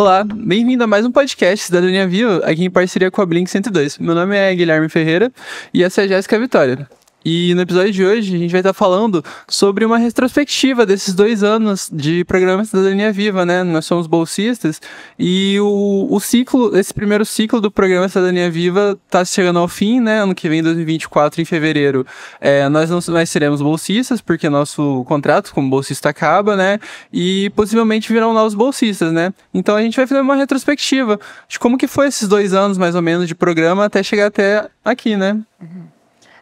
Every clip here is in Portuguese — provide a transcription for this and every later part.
Olá, bem-vindo a mais um podcast da Cidadania Viva, aqui em parceria com a Blink 102. Meu nome é Guilherme Ferreira e essa é a Jéssica Vitória. E no episódio de hoje a gente vai estar falando sobre uma retrospectiva desses dois anos de programa Cidadania Viva, né? Nós somos bolsistas e o, o ciclo, esse primeiro ciclo do programa Cidadania Viva está chegando ao fim, né? Ano que vem, 2024, em fevereiro, é, nós não mais seremos bolsistas porque nosso contrato como bolsista acaba, né? E possivelmente virão novos bolsistas, né? Então a gente vai fazer uma retrospectiva de como que foi esses dois anos mais ou menos de programa até chegar até aqui, né? Uhum.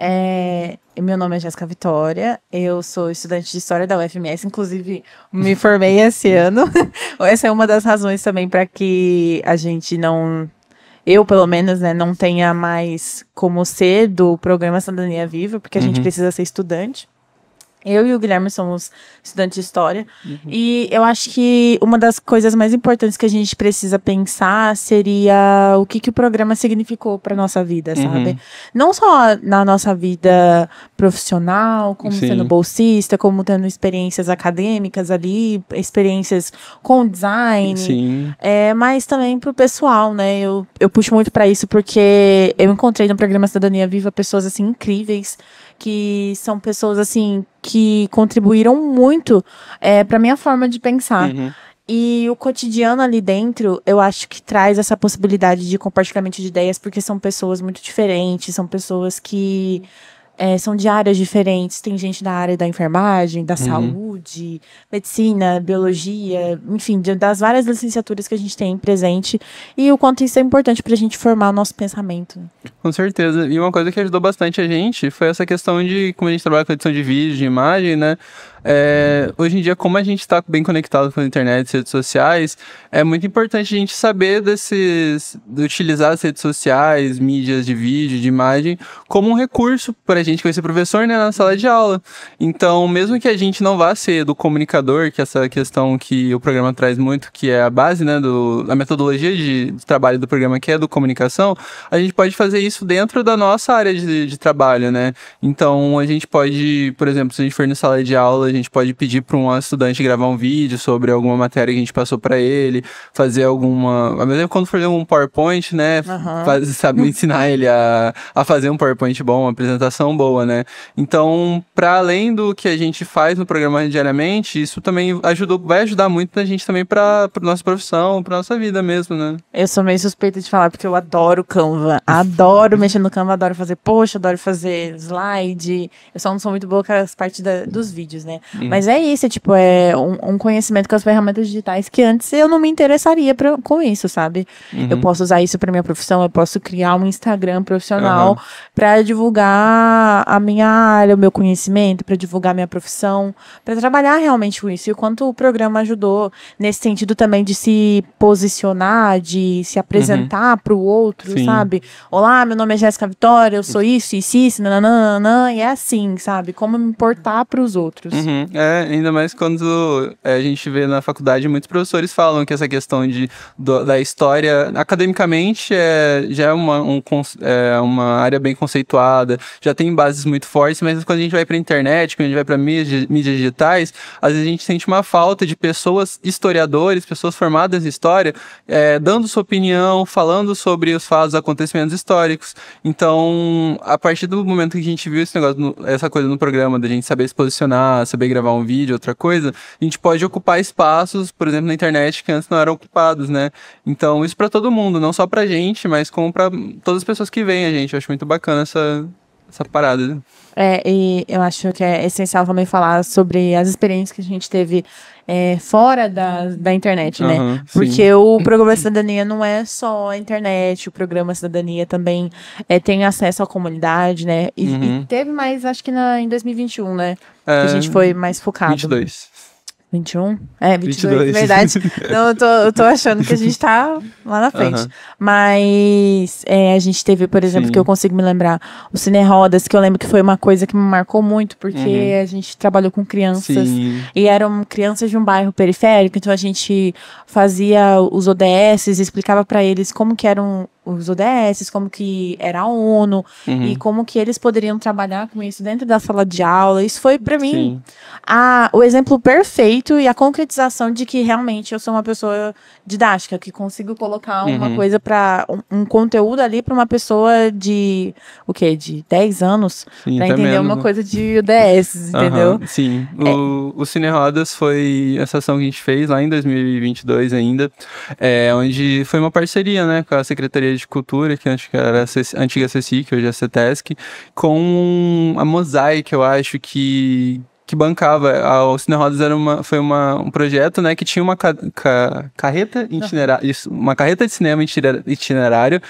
É, meu nome é Jéssica Vitória, eu sou estudante de História da UFMS, inclusive me formei esse ano. Essa é uma das razões também para que a gente não. Eu, pelo menos, né, não tenha mais como ser do programa Cidadania Viva, porque a uhum. gente precisa ser estudante. Eu e o Guilherme somos estudantes de história. Uhum. E eu acho que uma das coisas mais importantes que a gente precisa pensar seria o que, que o programa significou para nossa vida, uhum. sabe? Não só na nossa vida profissional, como Sim. sendo bolsista, como tendo experiências acadêmicas ali, experiências com design, Sim. É, mas também para o pessoal, né? Eu, eu puxo muito para isso porque eu encontrei no programa Cidadania Viva pessoas assim incríveis que são pessoas assim que contribuíram muito é, para minha forma de pensar. Uhum. E o cotidiano ali dentro, eu acho que traz essa possibilidade de compartilhamento de ideias, porque são pessoas muito diferentes, são pessoas que é, são de áreas diferentes. Tem gente da área da enfermagem, da uhum. saúde, medicina, biologia, enfim, de, das várias licenciaturas que a gente tem presente. E o quanto isso é importante para a gente formar o nosso pensamento. Com certeza. E uma coisa que ajudou bastante a gente foi essa questão de, como a gente trabalha com edição de vídeo, de imagem, né? É, hoje em dia, como a gente está bem conectado com a internet, redes sociais, é muito importante a gente saber desses, de utilizar as redes sociais, mídias de vídeo, de imagem, como um recurso para a gente conhecer professor né, na sala de aula. Então, mesmo que a gente não vá ser do comunicador, que é essa questão que o programa traz muito, que é a base, né, do, a metodologia de, de trabalho do programa, que é do comunicação, a gente pode fazer isso dentro da nossa área de, de trabalho, né? Então, a gente pode, por exemplo, se a gente for na sala de aula a gente pode pedir para um estudante gravar um vídeo sobre alguma matéria que a gente passou para ele, fazer alguma. Mesmo quando for um PowerPoint, né? Uhum. sabe, ensinar ele a, a fazer um PowerPoint bom, uma apresentação boa, né? Então, para além do que a gente faz no programa diariamente, isso também ajudou, vai ajudar muito a gente também para nossa profissão, para nossa vida mesmo, né? Eu sou meio suspeita de falar, porque eu adoro Canva. Adoro mexer no Canva, adoro fazer post, adoro fazer slide. Eu só não sou muito boa com as partes dos vídeos, né? Mas é isso, é, tipo, é um, um, conhecimento com as ferramentas digitais que antes eu não me interessaria pra, com isso, sabe? Uhum. Eu posso usar isso para minha profissão, eu posso criar um Instagram profissional uhum. para divulgar a minha área, o meu conhecimento, para divulgar a minha profissão, para trabalhar realmente com isso. E o quanto o programa ajudou nesse sentido também de se posicionar, de se apresentar uhum. para o outro, Sim. sabe? Olá, meu nome é Jéssica Vitória, eu sou isso, isso, isso, nananana, e é assim, sabe? Como me importar para os outros. Uhum. Uhum. É, ainda mais quando é, a gente vê na faculdade, muitos professores falam que essa questão de, do, da história, academicamente, é, já é uma, um, é uma área bem conceituada, já tem bases muito fortes, mas quando a gente vai para a internet, quando a gente vai para mídias, digitais, às vezes a gente sente uma falta de pessoas historiadores, pessoas formadas em história, é, dando sua opinião, falando sobre os fatos, acontecimentos históricos. Então, a partir do momento que a gente viu esse negócio, essa coisa no programa, da gente saber se posicionar, saber saber gravar um vídeo, outra coisa, a gente pode ocupar espaços, por exemplo, na internet que antes não eram ocupados, né? Então, isso para todo mundo, não só pra gente, mas como para todas as pessoas que veem a gente. Eu acho muito bacana essa essa parada, né? É, e eu acho que é essencial também falar sobre as experiências que a gente teve é, fora da, da internet, né? Uhum, Porque sim. o programa Cidadania não é só a internet, o programa Cidadania também é, tem acesso à comunidade, né? E, uhum. e teve mais, acho que na, em 2021, né? É, que a gente foi mais focado. 22. 21? É, 22, 22. verdade. Não, eu tô, eu tô achando que a gente tá lá na frente. Mas é, a gente teve, por exemplo, Sim. que eu consigo me lembrar, o Cine Rodas, que eu lembro que foi uma coisa que me marcou muito, porque uhum. a gente trabalhou com crianças. Sim. E eram crianças de um bairro periférico, então a gente fazia os ODS, explicava para eles como que eram os ODSs, como que era a ONU uhum. e como que eles poderiam trabalhar com isso dentro da sala de aula. Isso foi para mim a, o exemplo perfeito e a concretização de que realmente eu sou uma pessoa didática, que consigo colocar uhum. uma coisa para um, um, conteúdo ali para uma pessoa de o quê? De 10 anos para entender uma coisa de ODS, uhum. entendeu? Sim. É. O, o Cine Rodas foi essa ação que a gente fez lá em 2022 ainda, é, onde foi uma parceria, né, com a Secretaria de Cultura, que que era a antiga CSI, que hoje é a CETESC, com a Mosaic, eu acho que que bancava. A, Cine Rodas era uma, foi uma, um projeto né, que tinha uma ca, ca, carreta itinerária, uma carreta de cinema itinerário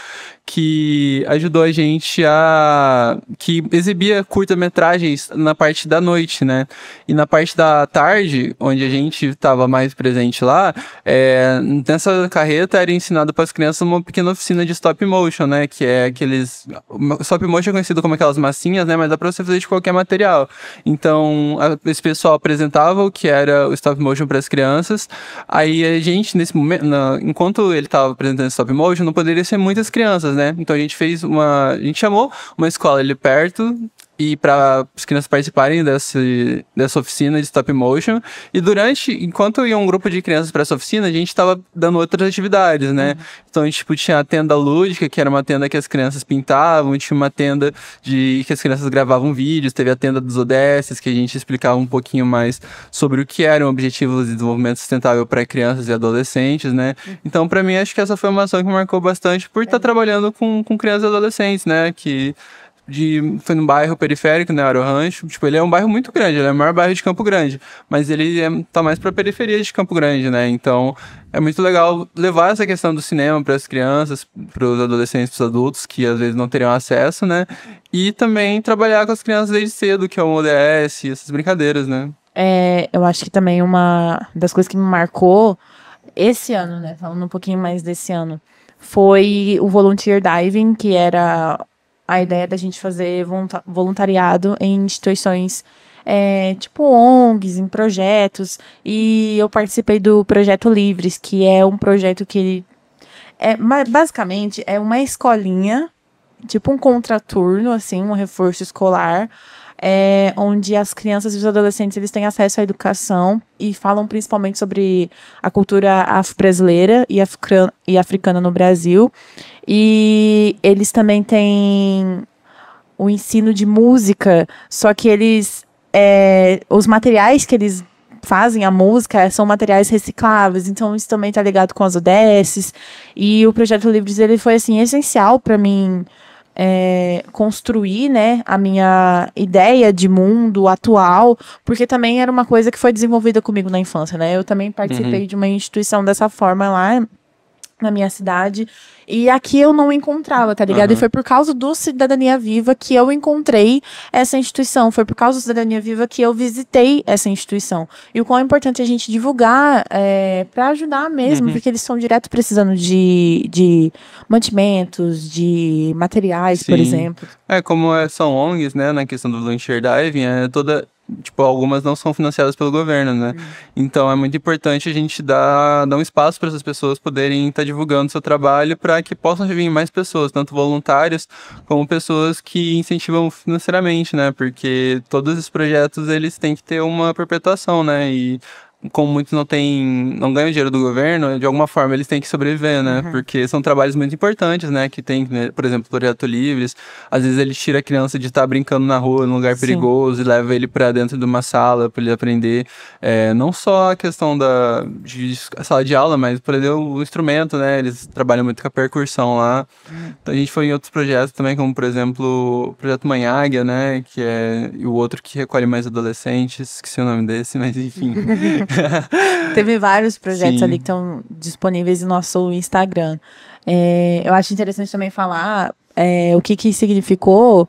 que ajudou a gente a. que exibia curta-metragens na parte da noite, né? E na parte da tarde, onde a gente estava mais presente lá, é, nessa carreta era ensinado para as crianças uma pequena oficina de stop motion, né? Que é aqueles. Stop motion é conhecido como aquelas massinhas, né? Mas dá para você fazer de qualquer material. Então, a esse pessoal apresentava o que era o stop motion para as crianças. Aí a gente, nesse momento, na, enquanto ele estava apresentando stop motion, não poderia ser muitas crianças, né? Então a gente fez uma. A gente chamou uma escola ali perto e para as crianças participarem desse, dessa oficina de stop motion. E durante, enquanto ia um grupo de crianças para essa oficina, a gente estava dando outras atividades, né? Uhum. Então a gente tipo, tinha a tenda lúdica, que era uma tenda que as crianças pintavam, tinha uma tenda de que as crianças gravavam vídeos, teve a tenda dos ODS, que a gente explicava um pouquinho mais sobre o que eram objetivos de desenvolvimento sustentável para crianças e adolescentes, né? Uhum. Então, para mim, acho que essa foi uma ação que marcou bastante por estar é. tá trabalhando com, com crianças e adolescentes, né? Que de foi num bairro periférico, né, Aro Rancho. Tipo, ele é um bairro muito grande, ele é o maior bairro de Campo Grande, mas ele é, tá mais para periferia de Campo Grande, né? Então, é muito legal levar essa questão do cinema para as crianças, para os adolescentes, para os adultos que às vezes não teriam acesso, né? E também trabalhar com as crianças desde cedo, que é o ODS, essas brincadeiras, né? É, eu acho que também uma das coisas que me marcou esse ano, né, falando um pouquinho mais desse ano, foi o Volunteer Diving, que era a ideia da gente fazer voluntariado em instituições é, tipo ONGs, em projetos. E eu participei do Projeto Livres, que é um projeto que é basicamente é uma escolinha, tipo um contraturno, assim, um reforço escolar é, onde as crianças e os adolescentes eles têm acesso à educação e falam principalmente sobre a cultura afro-brasileira e, africana, e africana no Brasil. E eles também têm o ensino de música, só que eles. É, os materiais que eles fazem a música são materiais recicláveis, então isso também está ligado com as ODS. E o projeto Livres ele foi assim essencial para mim é, construir, né, a minha ideia de mundo atual, porque também era uma coisa que foi desenvolvida comigo na infância, né? Eu também participei uhum. de uma instituição dessa forma lá na minha cidade. E aqui eu não encontrava, tá ligado? Uhum. E foi por causa do Cidadania Viva que eu encontrei essa instituição. Foi por causa do Cidadania Viva que eu visitei essa instituição. E o quão é importante a gente divulgar é, para ajudar mesmo, uhum. porque eles estão direto precisando de, de mantimentos, de materiais, Sim. por exemplo. É, como é, são ONGs, né, na questão do Luncher Diving, é toda tipo, algumas não são financiadas pelo governo, né? Uhum. Então é muito importante a gente dar, dar um espaço para essas pessoas poderem estar tá divulgando seu trabalho para que possam vir mais pessoas, tanto voluntários como pessoas que incentivam financeiramente, né? Porque todos os projetos eles têm que ter uma perpetuação, né? E como muitos não têm, não ganham dinheiro do governo, de alguma forma eles têm que sobreviver, né? Uhum. Porque são trabalhos muito importantes, né? Que tem, né? por exemplo, projeto livres. Às vezes ele tira a criança de estar tá brincando na rua, num lugar Sim. perigoso, e leva ele para dentro de uma sala para ele aprender. É, não só a questão da de, sala de aula, mas por exemplo o instrumento, né? Eles trabalham muito com a percussão lá. Uhum. Então, a gente foi em outros projetos também, como por exemplo o projeto Mãe Águia, né? Que é o outro que recolhe mais adolescentes, que se o nome desse, mas enfim. Teve vários projetos Sim. ali que estão disponíveis no nosso Instagram. É, eu acho interessante também falar é, o que, que significou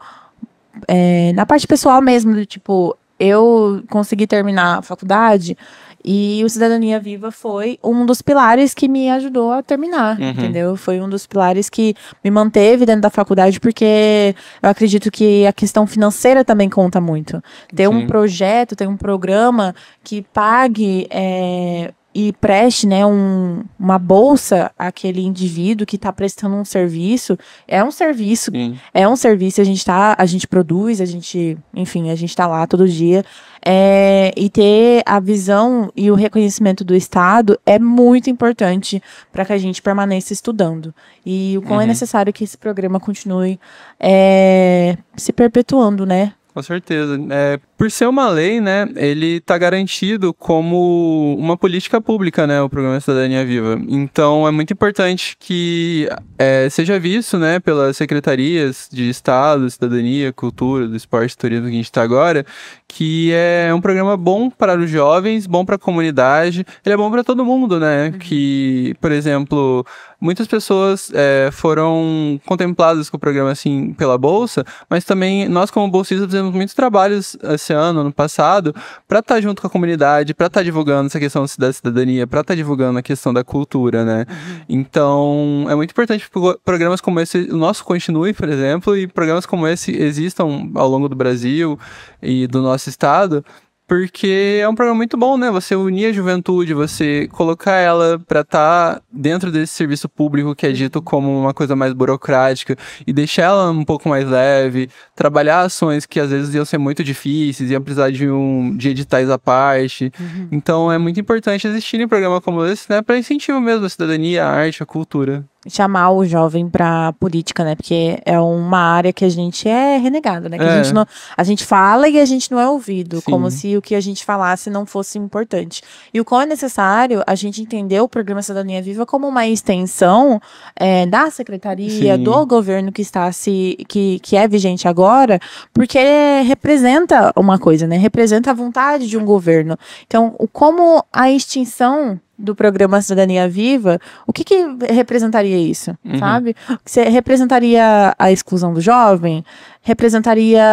é, na parte pessoal mesmo, do tipo, eu consegui terminar a faculdade e o Cidadania Viva foi um dos pilares que me ajudou a terminar, uhum. entendeu? Foi um dos pilares que me manteve dentro da faculdade, porque eu acredito que a questão financeira também conta muito. Ter Sim. um projeto, ter um programa que pague é, e preste né, um, uma bolsa àquele indivíduo que está prestando um serviço, é um serviço, Sim. é um serviço, a gente tá, a gente produz, a gente, enfim, a gente está lá todo dia. É, e ter a visão e o reconhecimento do Estado é muito importante para que a gente permaneça estudando. E o quão é uhum. é necessário que esse programa continue é, se perpetuando, né? Com certeza. É, por ser uma lei, né, ele está garantido como uma política pública, né, o programa Cidadania Viva. Então é muito importante que é, seja visto, né, pelas secretarias de Estado, Cidadania, Cultura, do Esporte, Turismo que a gente está agora, que é um programa bom para os jovens, bom para a comunidade, ele é bom para todo mundo, né? Uhum. Que, por exemplo, muitas pessoas é, foram contempladas com o programa assim pela bolsa, mas também nós como bolsistas fizemos muitos trabalhos assim, esse ano, ano passado, para estar tá junto com a comunidade, para estar tá divulgando essa questão da cidadania, para estar tá divulgando a questão da cultura, né? Uhum. Então, é muito importante que programas como esse, o nosso continue, por exemplo, e programas como esse existam ao longo do Brasil e do nosso estado, porque é um programa muito bom, né? Você unir a juventude, você colocar ela para estar tá dentro desse serviço público que é dito uhum. como uma coisa mais burocrática e deixar ela um pouco mais leve, trabalhar ações que às vezes iam ser muito difíceis, iam precisar de um de editais à parte. Uhum. Então é muito importante existir um programa como esse, né, para incentivo mesmo a cidadania, a arte, a cultura chamar o jovem para política, né? Porque é uma área que a gente é renegado, né? Que é. a, gente não, a gente fala e a gente não é ouvido, Sim. como se o que a gente falasse não fosse importante. E o qual é necessário, a gente entendeu o programa Cidadania Viva como uma extensão é, da secretaria, Sim. do governo que está se que, que é vigente agora, porque representa uma coisa, né? Representa a vontade de um governo. Então, como a extinção do programa Cidadania Viva, o que, que representaria isso, uhum. sabe? Você representaria a exclusão do jovem? representaria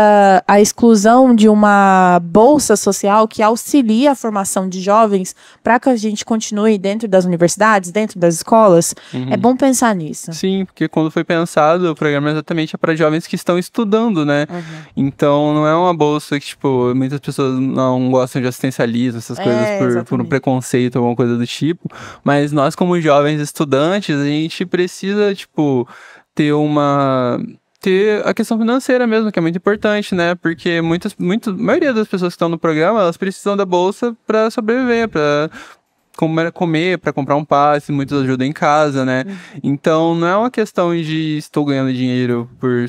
a exclusão de uma bolsa social que auxilia a formação de jovens para que a gente continue dentro das universidades, dentro das escolas. Uhum. É bom pensar nisso. Sim, porque quando foi pensado, o programa exatamente é para jovens que estão estudando, né? Uhum. Então não é uma bolsa que, tipo, muitas pessoas não gostam de assistencialismo, essas é, coisas é, por, por, um preconceito, alguma coisa do tipo. Mas nós, como jovens estudantes, a gente precisa, tipo, ter uma ter a questão financeira mesmo, que é muito importante, né? Porque muitas, muitas, a maioria das pessoas que estão no programa, elas precisam da bolsa para sobreviver, para comer, para comprar um passe, muitos ajudam em casa, né? Uhum. Então não é uma questão de estou ganhando dinheiro por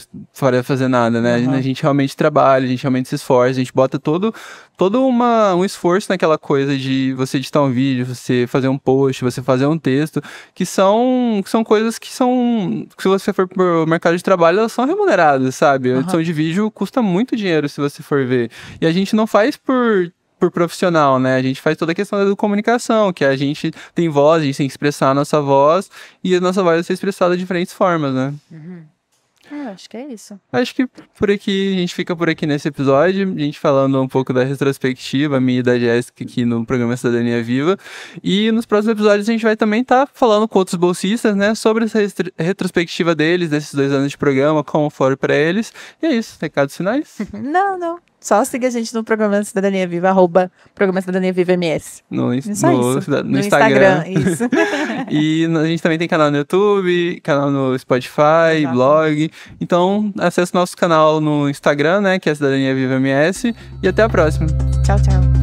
fazer nada, né? Uhum. A gente realmente trabalha, a gente realmente se esforça, a gente bota todo, todo uma, um esforço naquela coisa de você editar um vídeo, você fazer um post, você fazer um texto, que são, que são coisas que são, se você for pro mercado de trabalho, elas são remuneradas, sabe? Uhum. A edição de vídeo custa muito dinheiro se você for ver. E a gente não faz por por profissional, né? A gente faz toda a questão da comunicação, que a gente tem voz, a gente tem que expressar a nossa voz e a nossa voz vai é ser expressada de diferentes formas, né? Uhum. É, acho que é isso. Acho que por aqui, a gente fica por aqui nesse episódio, a gente falando um pouco da retrospectiva, minha e da Jéssica aqui no programa Cidadania Viva. E nos próximos episódios a gente vai também estar tá falando com outros bolsistas, né, sobre essa retrospectiva deles, desses dois anos de programa, como foram para eles. E é isso, recados finais? não, não. Só siga a gente no programa Cidadania Viva, arroba programa Cidadania Viva MS. No, é in no, no, no Instagram. Instagram isso. e a gente também tem canal no YouTube, canal no Spotify, Exato. blog. Então, acesse nosso canal no Instagram, né? Que é Cidadania Viva MS. E até a próxima. Tchau, tchau.